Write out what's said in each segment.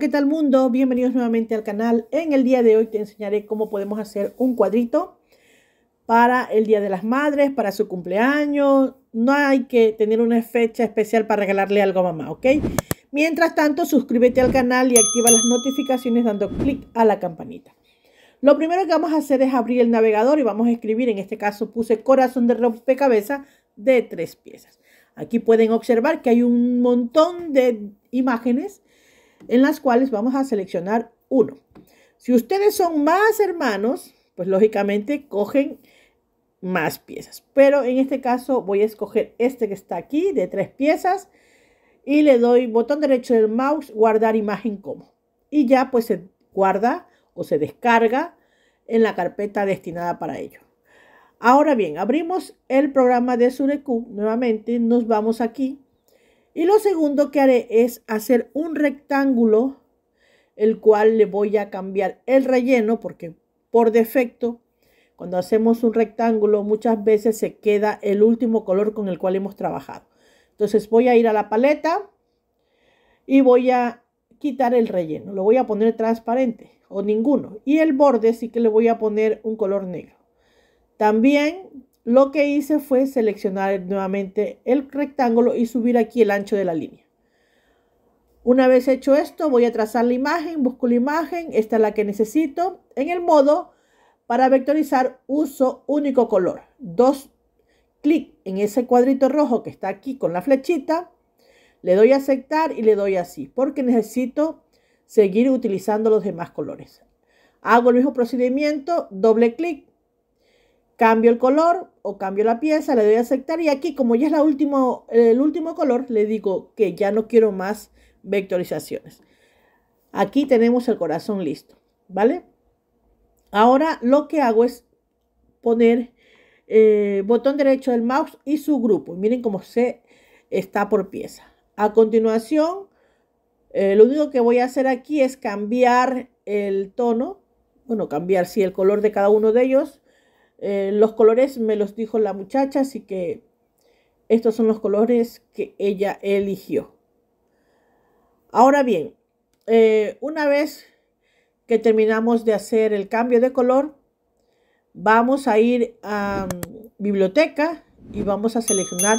¿qué tal mundo? Bienvenidos nuevamente al canal. En el día de hoy te enseñaré cómo podemos hacer un cuadrito para el Día de las Madres, para su cumpleaños. No hay que tener una fecha especial para regalarle algo a mamá, ¿ok? Mientras tanto, suscríbete al canal y activa las notificaciones dando clic a la campanita. Lo primero que vamos a hacer es abrir el navegador y vamos a escribir, en este caso puse corazón de rompecabezas de tres piezas. Aquí pueden observar que hay un montón de imágenes en las cuales vamos a seleccionar uno. Si ustedes son más hermanos, pues lógicamente cogen más piezas. Pero en este caso voy a escoger este que está aquí de tres piezas y le doy botón derecho del mouse, guardar imagen como. Y ya pues se guarda o se descarga en la carpeta destinada para ello. Ahora bien, abrimos el programa de SureQ. nuevamente, nos vamos aquí y lo segundo que haré es hacer un rectángulo, el cual le voy a cambiar el relleno, porque por defecto, cuando hacemos un rectángulo, muchas veces se queda el último color con el cual hemos trabajado. Entonces voy a ir a la paleta y voy a quitar el relleno. Lo voy a poner transparente o ninguno. Y el borde sí que le voy a poner un color negro. También lo que hice fue seleccionar nuevamente el rectángulo y subir aquí el ancho de la línea. Una vez hecho esto, voy a trazar la imagen, busco la imagen, esta es la que necesito. En el modo, para vectorizar, uso único color. Dos clic en ese cuadrito rojo que está aquí con la flechita, le doy a aceptar y le doy así, porque necesito seguir utilizando los demás colores. Hago el mismo procedimiento, doble clic, Cambio el color o cambio la pieza, le doy a aceptar y aquí como ya es el último color, le digo que ya no quiero más vectorizaciones. Aquí tenemos el corazón listo, ¿vale? Ahora lo que hago es poner eh, botón derecho del mouse y su grupo. Miren cómo se está por pieza. A continuación, eh, lo único que voy a hacer aquí es cambiar el tono, bueno, cambiar si el color de cada uno de ellos eh, los colores me los dijo la muchacha, así que estos son los colores que ella eligió. Ahora bien, eh, una vez que terminamos de hacer el cambio de color, vamos a ir a mm, biblioteca y vamos a seleccionar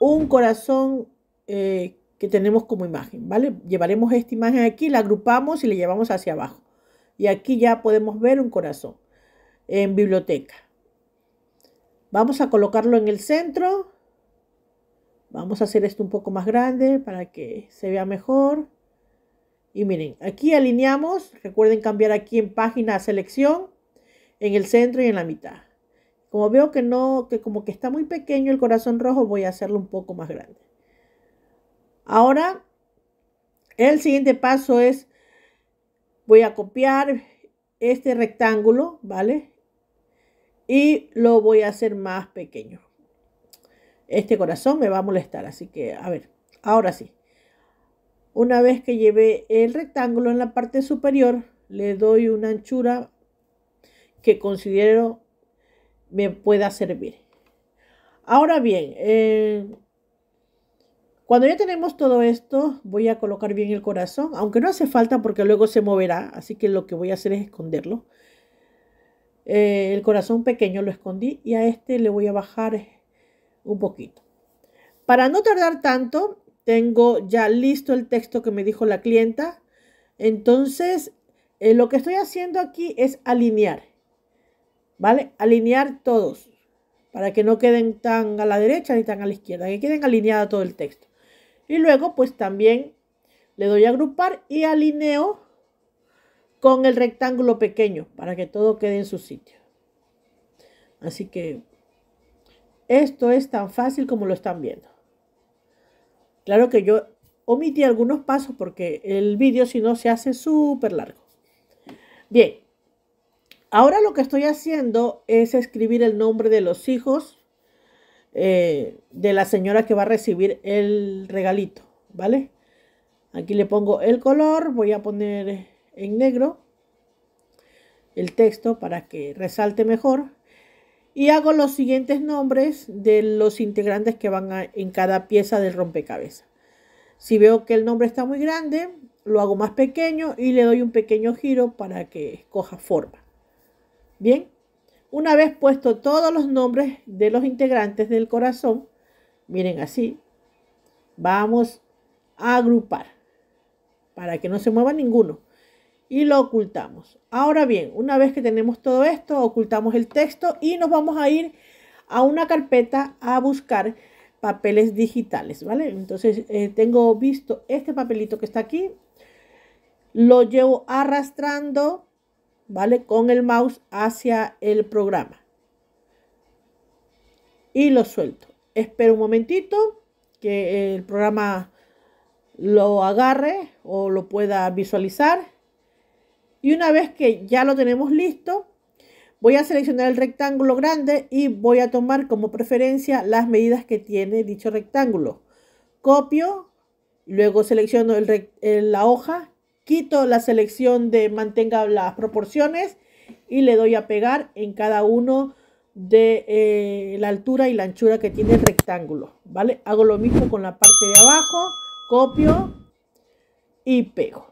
un corazón eh, que tenemos como imagen, ¿vale? Llevaremos esta imagen aquí, la agrupamos y la llevamos hacia abajo. Y aquí ya podemos ver un corazón en biblioteca. Vamos a colocarlo en el centro. Vamos a hacer esto un poco más grande para que se vea mejor. Y miren, aquí alineamos. Recuerden cambiar aquí en página selección, en el centro y en la mitad. Como veo que no, que como que está muy pequeño el corazón rojo, voy a hacerlo un poco más grande. Ahora, el siguiente paso es, voy a copiar este rectángulo, ¿vale? y lo voy a hacer más pequeño. Este corazón me va a molestar, así que a ver, ahora sí. Una vez que lleve el rectángulo en la parte superior, le doy una anchura que considero me pueda servir. Ahora bien, eh, cuando ya tenemos todo esto, voy a colocar bien el corazón, aunque no hace falta porque luego se moverá, así que lo que voy a hacer es esconderlo. Eh, el corazón pequeño lo escondí y a este le voy a bajar un poquito. Para no tardar tanto, tengo ya listo el texto que me dijo la clienta. Entonces, eh, lo que estoy haciendo aquí es alinear, ¿vale? Alinear todos para que no queden tan a la derecha ni tan a la izquierda, que queden alineada todo el texto. Y luego, pues también le doy a agrupar y alineo con el rectángulo pequeño para que todo quede en su sitio. Así que esto es tan fácil como lo están viendo. Claro que yo omití algunos pasos porque el vídeo si no se hace súper largo. Bien, ahora lo que estoy haciendo es escribir el nombre de los hijos eh, de la señora que va a recibir el regalito, ¿vale? Aquí le pongo el color, voy a poner en negro el texto para que resalte mejor y hago los siguientes nombres de los integrantes que van en cada pieza del rompecabezas. Si veo que el nombre está muy grande, lo hago más pequeño y le doy un pequeño giro para que coja forma. Bien, una vez puesto todos los nombres de los integrantes del corazón, miren así, vamos a agrupar para que no se mueva ninguno y lo ocultamos. Ahora bien, una vez que tenemos todo esto, ocultamos el texto y nos vamos a ir a una carpeta a buscar papeles digitales, ¿vale? Entonces eh, tengo visto este papelito que está aquí, lo llevo arrastrando, ¿vale? Con el mouse hacia el programa y lo suelto. Espero un momentito que el programa lo agarre o lo pueda visualizar y una vez que ya lo tenemos listo, voy a seleccionar el rectángulo grande y voy a tomar como preferencia las medidas que tiene dicho rectángulo. Copio, luego selecciono la hoja, quito la selección de mantenga las proporciones y le doy a pegar en cada uno de eh, la altura y la anchura que tiene el rectángulo, ¿vale? Hago lo mismo con la parte de abajo, copio y pego.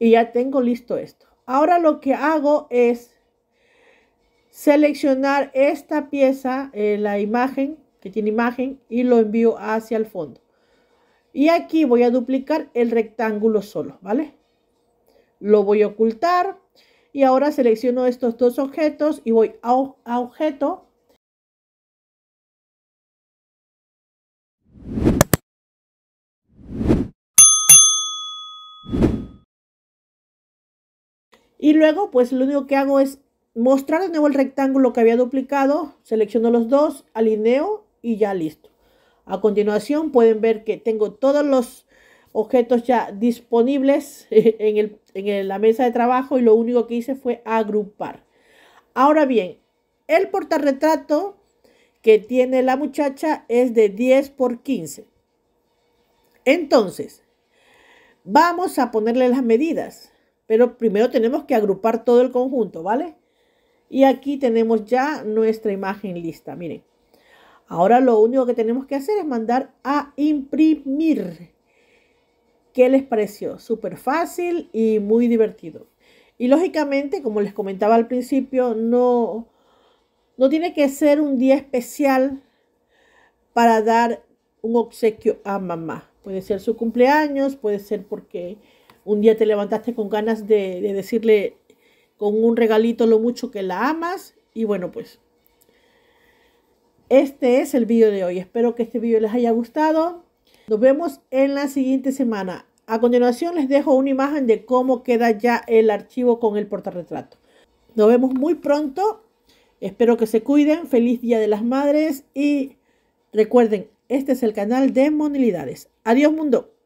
y ya tengo listo esto. Ahora lo que hago es seleccionar esta pieza, eh, la imagen, que tiene imagen, y lo envío hacia el fondo. Y aquí voy a duplicar el rectángulo solo, ¿vale? Lo voy a ocultar y ahora selecciono estos dos objetos y voy a objeto, Y luego, pues lo único que hago es mostrar de nuevo el rectángulo que había duplicado, selecciono los dos, alineo y ya listo. A continuación pueden ver que tengo todos los objetos ya disponibles en, la mesa de trabajo y lo único que hice fue agrupar. Ahora bien, el portarretrato que tiene la muchacha es de 10 por 15. Entonces, vamos a ponerle las medidas. Pero primero tenemos que agrupar todo el conjunto, ¿vale? Y aquí tenemos ya nuestra imagen lista, miren. Ahora lo único que tenemos que hacer es mandar a imprimir. ¿Qué les pareció? Súper fácil y muy divertido. Y lógicamente, como les comentaba al principio, no, no tiene que ser un día especial para dar un obsequio a mamá. Puede ser su cumpleaños, puede ser porque un día te levantaste con ganas de, decirle con un regalito lo mucho que la amas y bueno pues este es el vídeo de hoy. Espero que este vídeo les haya gustado. Nos vemos en la siguiente semana. A continuación les dejo una imagen de cómo queda ya el archivo con el portarretrato. Nos vemos muy pronto. Espero que se cuiden. Feliz Día de las Madres y recuerden, este es el canal de Monilidades. Adiós mundo.